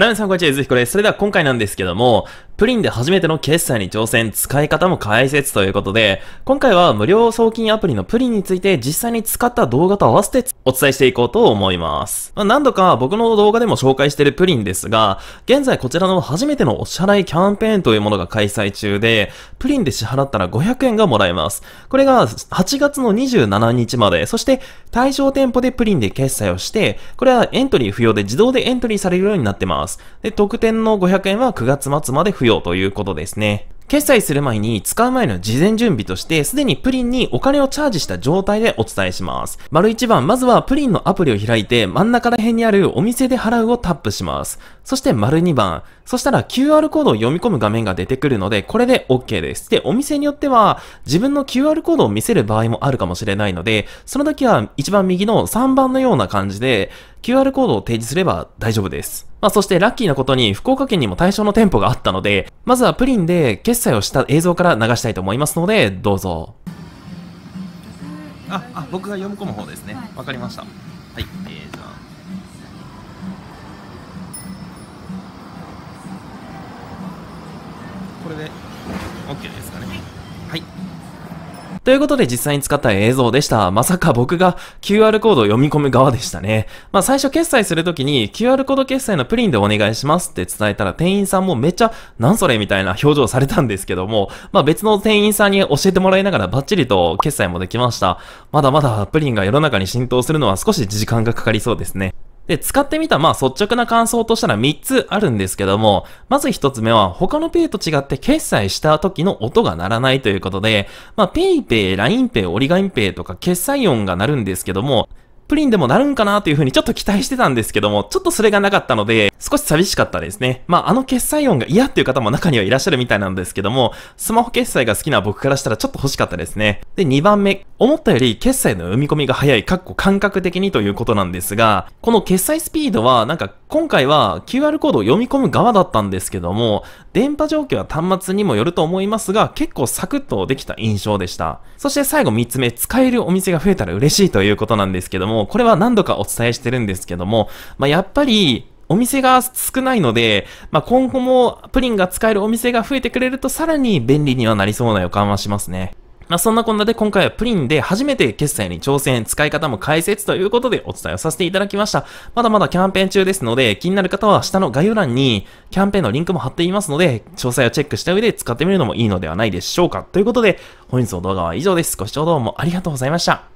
ラムさん、こんにちは。ゆずひこです。それでは今回なんですけども、プリンで初めての決済に挑戦、使い方も解説ということで、今回は無料送金アプリのプリンについて実際に使った動画と合わせてお伝えしていこうと思います。まあ、何度か僕の動画でも紹介しているプリンですが、現在こちらの初めてのお支払いキャンペーンというものが開催中で、プリンで支払ったら500円がもらえます。これが8月の27日まで、そして対象店舗でプリンで決済をして、これはエントリー不要で自動でエントリーされるようになってます。ます。で、特典の500円は9月末まで不要ということですね。決済する前に使う前の事前準備として、すでにプリンにお金をチャージした状態でお伝えします。丸1番、まずはプリンのアプリを開いて、真ん中ら辺にあるお店で払うをタップします。そして丸2番、そしたら QR コードを読み込む画面が出てくるので、これで OK です。で、お店によっては、自分の QR コードを見せる場合もあるかもしれないので、その時は一番右の3番のような感じで、QR コードを提示すれば大丈夫です。まあ、そしてラッキーなことに福岡県にも対象の店舗があったので、まずはプリンで決済をした映像から流したいと思いますので、どうぞ。あ、あ、僕が読み込む方ですね。わかりました。はい、えー、じゃあ。これで OK ですかね。はいということで実際に使った映像でした。まさか僕が QR コードを読み込む側でしたね。まあ最初決済するときに QR コード決済のプリンでお願いしますって伝えたら店員さんもめっちゃ、なんそれみたいな表情されたんですけども、まあ別の店員さんに教えてもらいながらバッチリと決済もできました。まだまだプリンが世の中に浸透するのは少し時間がかかりそうですね。で、使ってみた、まあ、率直な感想としたら3つあるんですけども、まず1つ目は、他のペイと違って決済した時の音が鳴らないということで、まあ、ペイペイ、ラインペイ、オリガインペイとか決済音が鳴るんですけども、プリンでもなるんかなという風にちょっと期待してたんですけども、ちょっとそれがなかったので、少し寂しかったですね。まあ、あの決済音が嫌っていう方も中にはいらっしゃるみたいなんですけども、スマホ決済が好きな僕からしたらちょっと欲しかったですね。で、2番目、思ったより決済の読み込みが早い、かっこ感覚的にということなんですが、この決済スピードはなんか今回は QR コードを読み込む側だったんですけども、電波状況は端末にもよると思いますが、結構サクッとできた印象でした。そして最後3つ目、使えるお店が増えたら嬉しいということなんですけども、これは何度かお伝えしてるんですけども、まあ、やっぱり、お店が少ないので、まあ、今後もプリンが使えるお店が増えてくれるとさらに便利にはなりそうな予感はしますね。まあ、そんなこんなで今回はプリンで初めて決済に挑戦、使い方も解説ということでお伝えをさせていただきました。まだまだキャンペーン中ですので、気になる方は下の概要欄にキャンペーンのリンクも貼っていますので、詳細をチェックした上で使ってみるのもいいのではないでしょうか。ということで、本日の動画は以上です。ご視聴どうもありがとうございました。